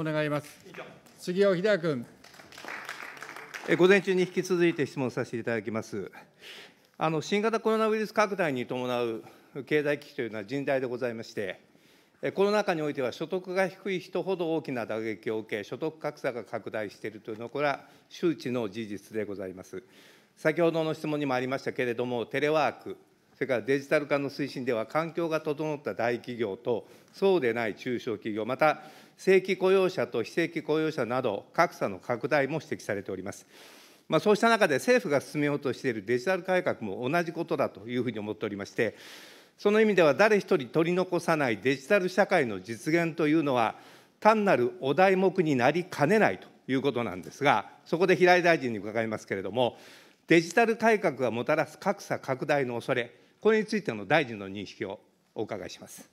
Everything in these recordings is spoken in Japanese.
お願いします。杉尾秀哉君。午前中に引き続いて質問させていただきます。あの新型コロナウイルス拡大に伴う経済危機というのは甚大でございまして、コロナ禍においては所得が低い人ほど大きな打撃を受け、所得格差が拡大しているというのは、これは周知の事実でございます。先ほどの質問にもありましたけれども、テレワーク、それからデジタル化の推進では、環境が整った大企業と、そうでない中小企業、また正規雇用者と非正規雇用者など、格差の拡大も指摘されております。まあ、そうした中で政府が進めようとしているデジタル改革も同じことだというふうに思っておりまして、その意味では誰一人取り残さないデジタル社会の実現というのは、単なるお題目になりかねないということなんですが、そこで平井大臣に伺いますけれども、デジタル改革がもたらす格差拡大の恐れ、これについての大臣の認識をお伺いします。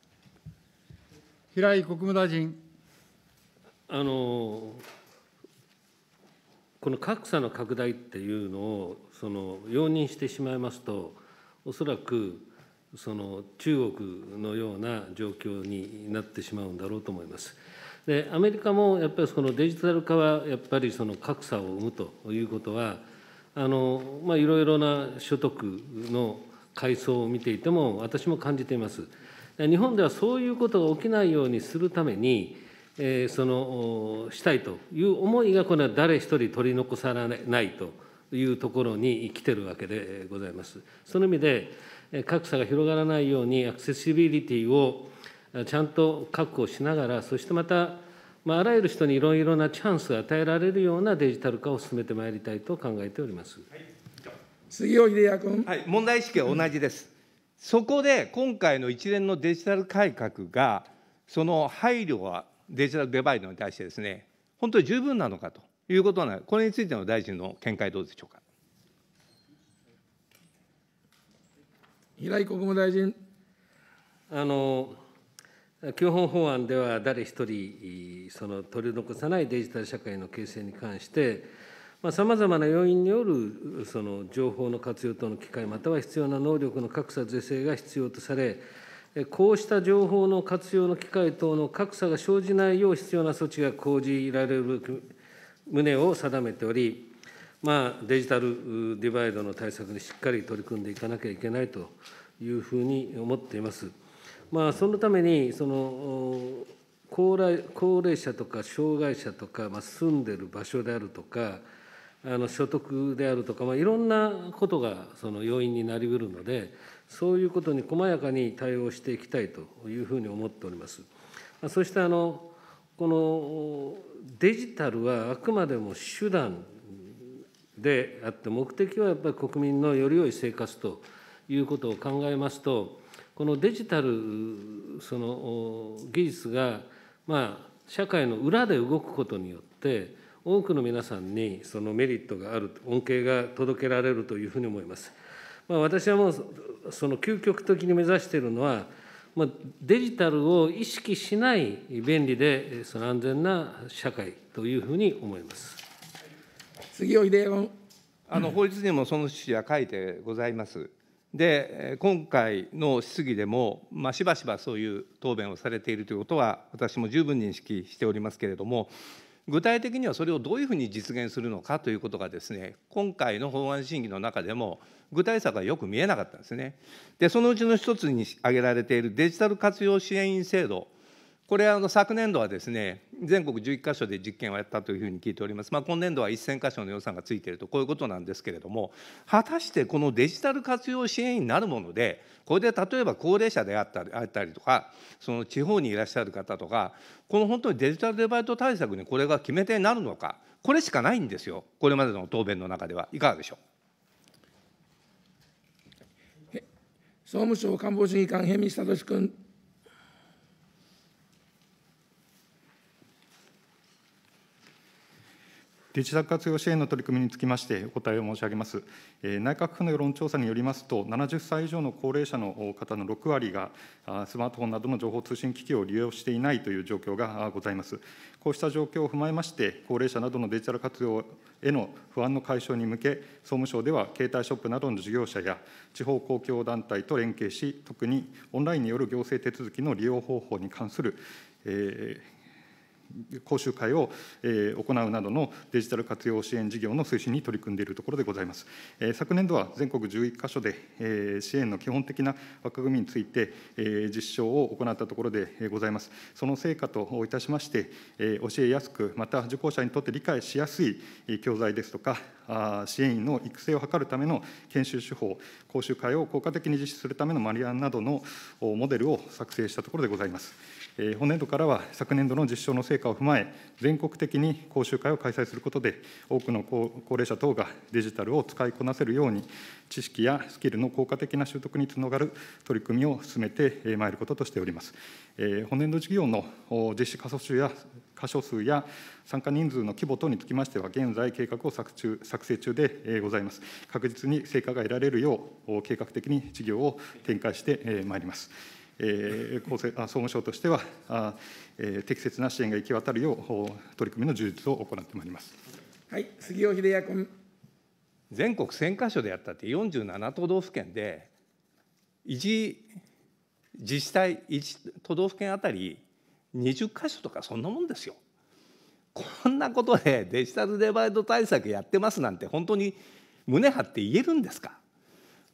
平井国務大臣。あのこの格差の拡大っていうのをその容認してしまいますとおそらくその中国のような状況になってしまうんだろうと思います。でアメリカもやっぱりそのデジタル化はやっぱりその格差を生むということはあの、まあ、いろいろな所得の階層を見ていても私も感じています。日本ではそういうことが起きないようにするためにえそのしたいという思いがこれは誰一人取り残されないというところに来てるわけでございます。その意味で格差が広がらないようにアクセシビリティをちゃんと確保しながらそしてまた、まあ、あらゆる人にいろいろなチャンスを与えられるようなデジタル化を進めてまいりたいと考えております。はい、杉尾秀哉君、はい、問題意識は同じです。そこで今回の一連のデジタル改革がその配慮はデジタルデバイドに対してですね、本当に十分なのかということなこれについての大臣の見解、どうでしょうか。平井国務大臣。あの基本法案では誰一人その取り残さないデジタル社会の形成に関してさまざ、まな要因によるその情報の活用等の機会または必要な能力の格差是正が必要とされこうした情報の活用の機会等の格差が生じないよう必要な措置が講じられる旨を定めており、まあ、デジタルディバイドの対策にしっかり取り組んでいかなきゃいけないというふうに思っています。まあ、そのためにその高齢高齢者とか障害者とか、まあ、住んでる場所であるとか、あの所得であるとか、まあ、いろんなことがその要因になりうるので、そういうことに細やかに対応していきたいというふうに思っております。そしてあのこのデジタルはあくまでも手段であって目的はやっぱり国民のより良い生活ということを考えますとこのデジタルその技術がまあ社会の裏で動くことによって多くの皆さんにそのメリットがある恩恵が届けられるというふうに思います。まあ、私はもうその究極的に目指しているのは、まあ、デジタルを意識しない便利でその安全な社会というふうに思います杉尾秀であの法律にもその趣旨は書いてございます。で今回の質疑でも、まあ、しばしばそういう答弁をされているということは、私も十分認識しておりますけれども、具体的にはそれをどういうふうに実現するのかということがですね今回の法案審議の中でも具体策がよく見えなかったんですね。でそのうちの一つに挙げられているデジタル活用支援員制度これあの昨年度はですね全国11箇所で実験をやったというふうに聞いております、まあ、今年度は1000箇所の予算がついているとこういうことなんですけれども果たしてこのデジタル活用支援になるものでこれで例えば高齢者であったりあったりとかその地方にいらっしゃる方とかこの本当にデジタルデバイト対策にこれが決め手になるのかこれしかないんですよこれまでの答弁の中ではいかがでしょう。総務省官房審議官、辺見聡君。デジタル活用支援の取り組みにつきましてお答えを申し上げます。内閣府の世論調査によりますと、70歳以上の高齢者の方の6割が、スマートフォンなどの情報通信機器を利用していないという状況がございます。こうした状況を踏まえまして、高齢者などのデジタル活用への不安の解消に向け、総務省では携帯ショップなどの事業者や地方公共団体と連携し、特にオンラインによる行政手続きの利用方法に関する、えー、講習会を行うなどのデジタル活用支援事業の推進に取り組んでいるところでございます。昨年度は全国11カ所で支援の基本的な枠組みについて実証を行ったところでございます。その成果といたしまして、教えやすく、また受講者にとって理解しやすい教材ですとか、支援員の育成を図るための研修手法、講習会を効果的に実施するためのマリアンなどのモデルを作成したところでございます。本年度からは昨年度の実証の成果を踏まえ、全国的に講習会を開催することで、多くの高齢者等がデジタルを使いこなせるように、知識やスキルの効果的な習得につながる取り組みを進めてまいることとしております。本年度事業の実施過疎集や箇所数や参加人数の規模等につきましては、現在、計画を作中作成中でございます。確実に成果が得られるよう、計画的に事業を展開してまいります。えー、総務省としてはあ、え適切な支援が行き渡るよう取り組みの充実を行ってまいります、はい、杉尾秀哉君。全国1000か所でやったって47都道府県で1自治体1都道府県あたり20か所とかそんなもんですよ。こんなことでデジタルデバイド対策やってますなんて本当に胸張って言えるんですか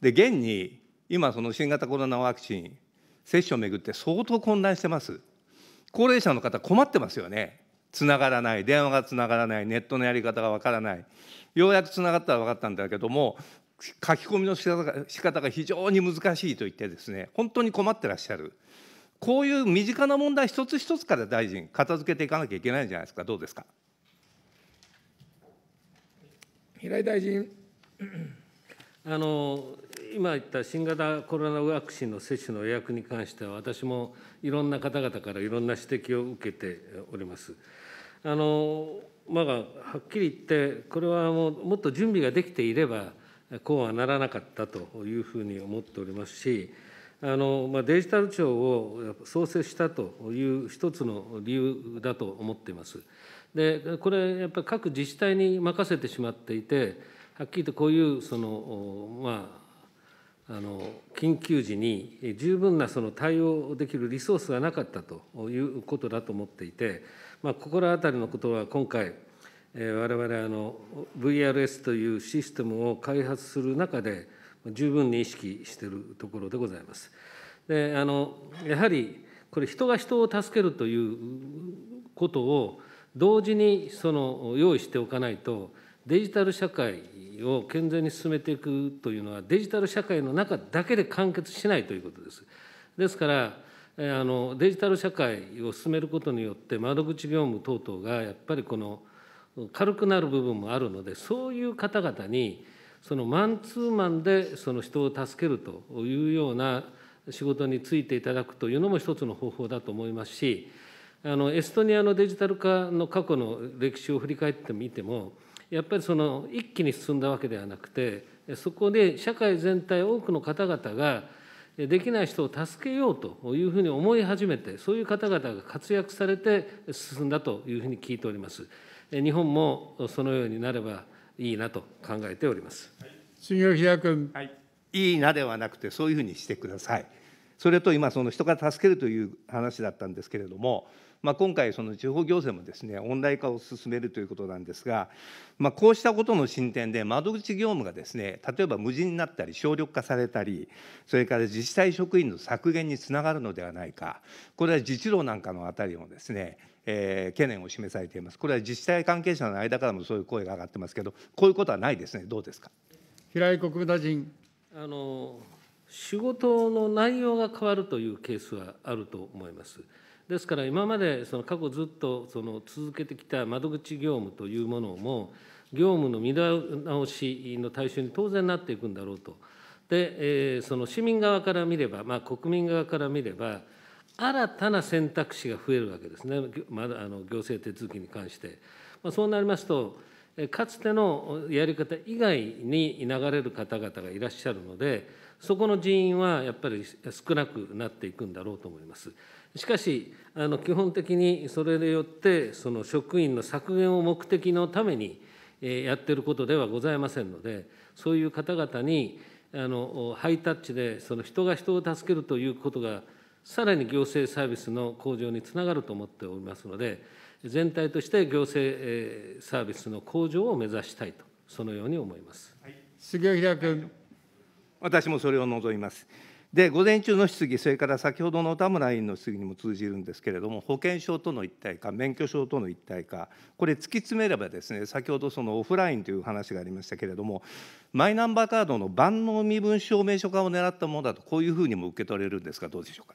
で現に今その新型コロナワクチン接種をめぐって相当混乱してます。高齢者の方困ってますよね。つながらない、電話がつながらない、ネットのやり方がわからない。ようやくつながったら分かったんだけども、書き込みの仕方が仕方が非常に難しいと言ってですね、本当に困ってらっしゃる。こういう身近な問題一つ一つから大臣、片付けていかなきゃいけないんじゃないですか、どうですか。平井大臣。あの今言った新型コロナワクチンの接種の予約に関しては、私もいろんな方々からいろんな指摘を受けております。あのまあ、はっきり言って、これはもうもっと準備ができていれば、こうはならなかったというふうに思っておりますし、あのまあ、デジタル庁を創設したという一つの理由だと思っています。でこれ、やっぱり各自治体に任せてしまっていて、はっきりとこういうその、まあ、あの緊急時に十分なその対応できるリソースがなかったということだと思っていて、まあ、心当たりのことは今回、えれわれあの VRS というシステムを開発する中で十分に意識しているところでございます。であのやはりこれ人が人を助けるということを同時にその用意しておかないとデジタル社会を健全に進めていくというのはデジタル社会の中だけで完結しないということです。ですからあのデジタル社会を進めることによって窓口業務等々がやっぱりこの軽くなる部分もあるのでそういう方々にそのマンツーマンでその人を助けるというような仕事についていただくというのも一つの方法だと思いますしあのエストニアのデジタル化の過去の歴史を振り返ってみてもやっぱりその一気に進んだわけではなくてそこで社会全体多くの方々ができない人を助けようというふうに思い始めてそういう方々が活躍されて進んだというふうに聞いております日本もそのようになればいいなと考えております杉尾秀君、はい、いいなではなくてそういうふうにしてくださいそれと今その人が助けるという話だったんですけれどもまあ、今回、その地方行政もですね、オンライン化を進めるということなんですが、まあ、こうしたことの進展で、窓口業務がですね、例えば無人になったり、省力化されたり、それから自治体職員の削減につながるのではないか、これは自治労なんかのあたりもですね、えー、懸念を示されています。これは自治体関係者の間からもそういう声が上がってますけど、こういうことはないですね、どうですか。平井国務大臣。あの仕事の内容が変わるというケースはあると思います。ですから今までその過去ずっとその続けてきた窓口業務というものも業務の見直しの対象に当然なっていくんだろうと。で、えー、その市民側から見れば、まあ、国民側から見れば新たな選択肢が増えるわけですね、ま、あの行政手続きに関して。まあ、そうなりますとかつてのやり方以外に流れる方々がいらっしゃるので、そこの人員はやっぱり少なくなっていくんだろうと思います。しかし、あの基本的にそれによって、その職員の削減を目的のためにやっていることではございませんので、そういう方々にあのハイタッチで、その人が人を助けるということが、さらに行政サービスの向上につながると思っておりますので、全体として行政サービスの向上を目指したいと、そのように思います。杉浦君。私もそれを望みます。で、午前中の質疑、それから先ほどの田村委員の質疑にも通じるんですけれども、保険証との一体化、免許証との一体化、これ、突き詰めればですね、先ほどそのオフラインという話がありましたけれども、マイナンバーカードの万能身分証明書化を狙ったものだと、こういうふうにも受け取れるんですが、どうでしょうか。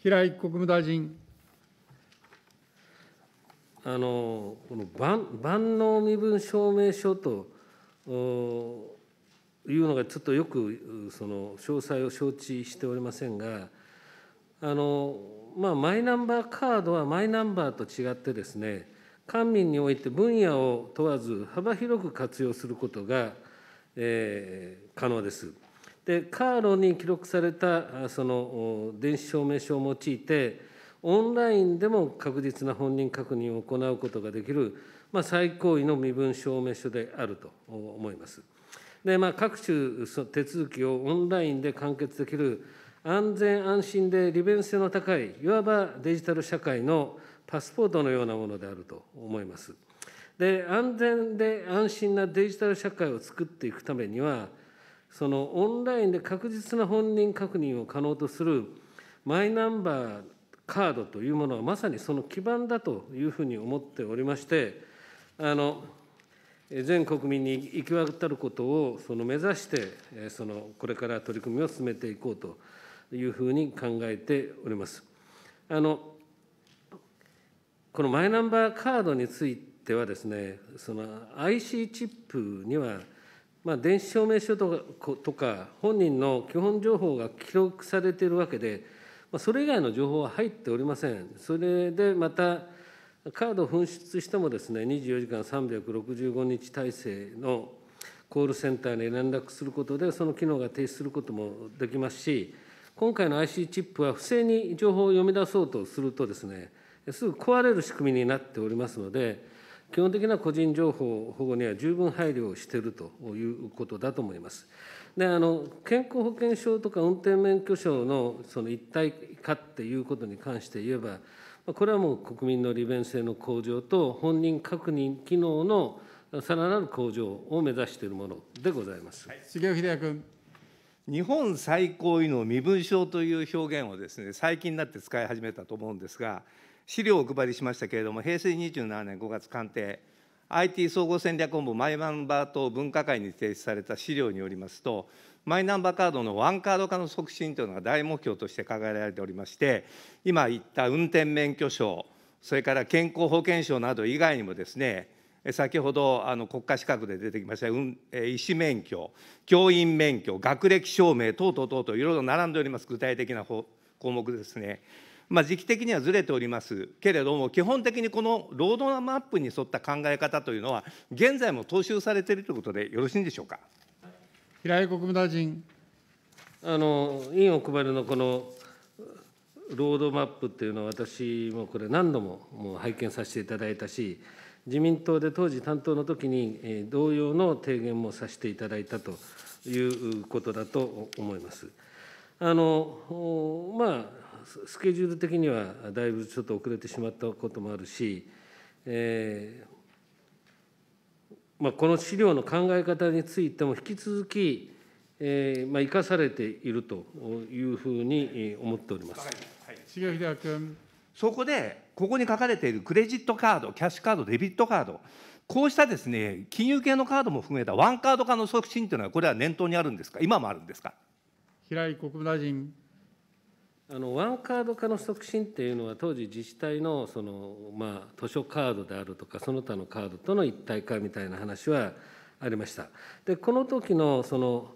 平井国務大臣。あのこの万万能身分証明書というのがちょっとよくその詳細を承知しておりませんがあの、まあ、マイナンバーカードはマイナンバーと違ってですね官民において分野を問わず幅広く活用することが、えー、可能です。でカードに記録されたその電子証明書を用いてオンラインでも確実な本人確認を行うことができる、まあ、最高位の身分証明書であると思います。でまあ、各種手続きをオンラインで完結できる安全安心で利便性の高いいわばデジタル社会のパスポートのようなものであると思います。で安全で安心なデジタル社会を作っていくためにはそのオンラインで確実な本人確認を可能とするマイナンバーカードというものはまさにその基盤だというふうに思っておりましてあの全国民に行き渡ることをその目指してそのこれから取り組みを進めていこうというふうに考えております。あのこのマイナンバーカードについてはですねその IC チップにはまあ、電子証明書とか本人の基本情報が記録されているわけで、まそれ以外の情報は入っておりません。それでまたカード紛失してもですね24時間365日体制のコールセンターに連絡することでその機能が停止することもできますし今回の IC チップは不正に情報を読み出そうとするとですねすぐ壊れる仕組みになっておりますので。基本的な個人情報保護には十分配慮をしているということだと思います。であの健康保険証とか運転免許証のその一体化っていうことに関して言えば、これはもう国民の利便性の向上と本人確認機能のさらなる向上を目指しているものでございます。はい、杉秀哉君。日本最高位の身分証という表現をですね最近になって使い始めたと思うんですが資料をお配りしましたけれども、平成27年5月官邸、IT 総合戦略本部マイナンバー等分科会に提出された資料によりますと、マイナンバーカードのワンカード化の促進というのが大目標として掲げられておりまして、今言った運転免許証、それから健康保険証など以外にもですね、先ほどあの国家資格で出てきました、医師免許、教員免許、学歴証明等々等々、いろいろ並んでおります、具体的な項目ですね。まあ、時期的にはずれておりますけれども、基本的にこのロードマップに沿った考え方というのは、現在も踏襲されているということでよろしいんでしょうか。平井国務大臣あの委員お配りのこのロードマップっていうのは、私もこれ、何度ももう拝見させていただいたし、自民党で当時担当の時に、同様の提言もさせていただいたということだと思います。あのまあスケジュール的にはだいぶちょっと遅れてしまったこともあるし、えー、まあ、この資料の考え方についても引き続き、えーまあ、生かされているというふうに思っております。重秀君そこで、ここに書かれているクレジットカード、キャッシュカード、デビットカード、こうしたですね金融系のカードも含めたワンカード化の促進というのは、これは念頭にあるんですか、今もあるんですか。平井国務大臣あのワンカード化の促進っていうのは当時自治体のその、まあ、図書カードであるとかその他のカードとの一体化みたいな話はありました。でこの時のその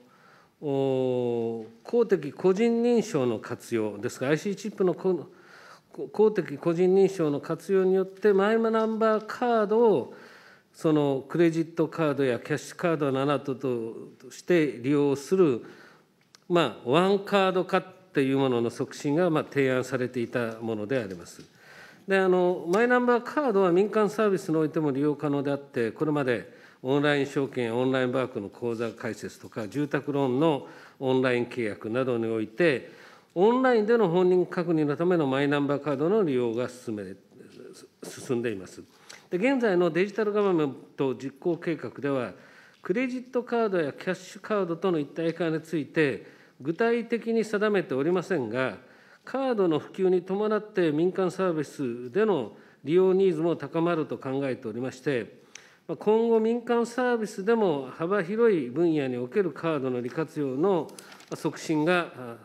公的個人認証の活用ですが IC チップの公的個人認証の活用によってマイナンバーカードをそのクレジットカードやキャッシュカードなどとして利用する、まあ、ワンカード化というものの促進が、まあ、提案されていたものであります。であのマイナンバーカードは民間サービスにおいても利用可能であって、これまでオンライン証券、オンラインバークの口座開設とか、住宅ローンのオンライン契約などにおいて、オンラインでの本人確認のためのマイナンバーカードの利用が進め進んでいます。で現在のデジタルガバメント実行計画では、クレジットカードやキャッシュカードとの一体化について、具体的に定めておりませんが、カードの普及に伴って民間サービスでの利用ニーズも高まると考えておりまして、今後、民間サービスでも幅広い分野におけるカードの利活用の促進が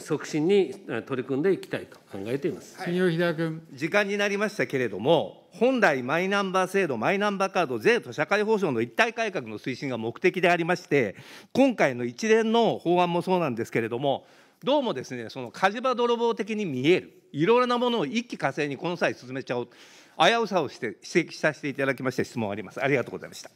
促進に取り組んでいきたいと考えています、はい、時間になりましたけれども、本来、マイナンバー制度、マイナンバーカード、税と社会保障の一体改革の推進が目的でありまして、今回の一連の法案もそうなんですけれども、どうもですね、その火事場泥棒的に見える、いろいろなものを一気火星にこの際進めちゃおう、危うさをして指摘させていただきまして、質問あります。ありがとうございました。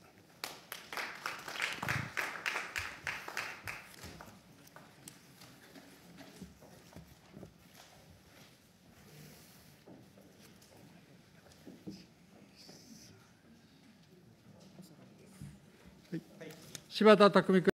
柴田匠君。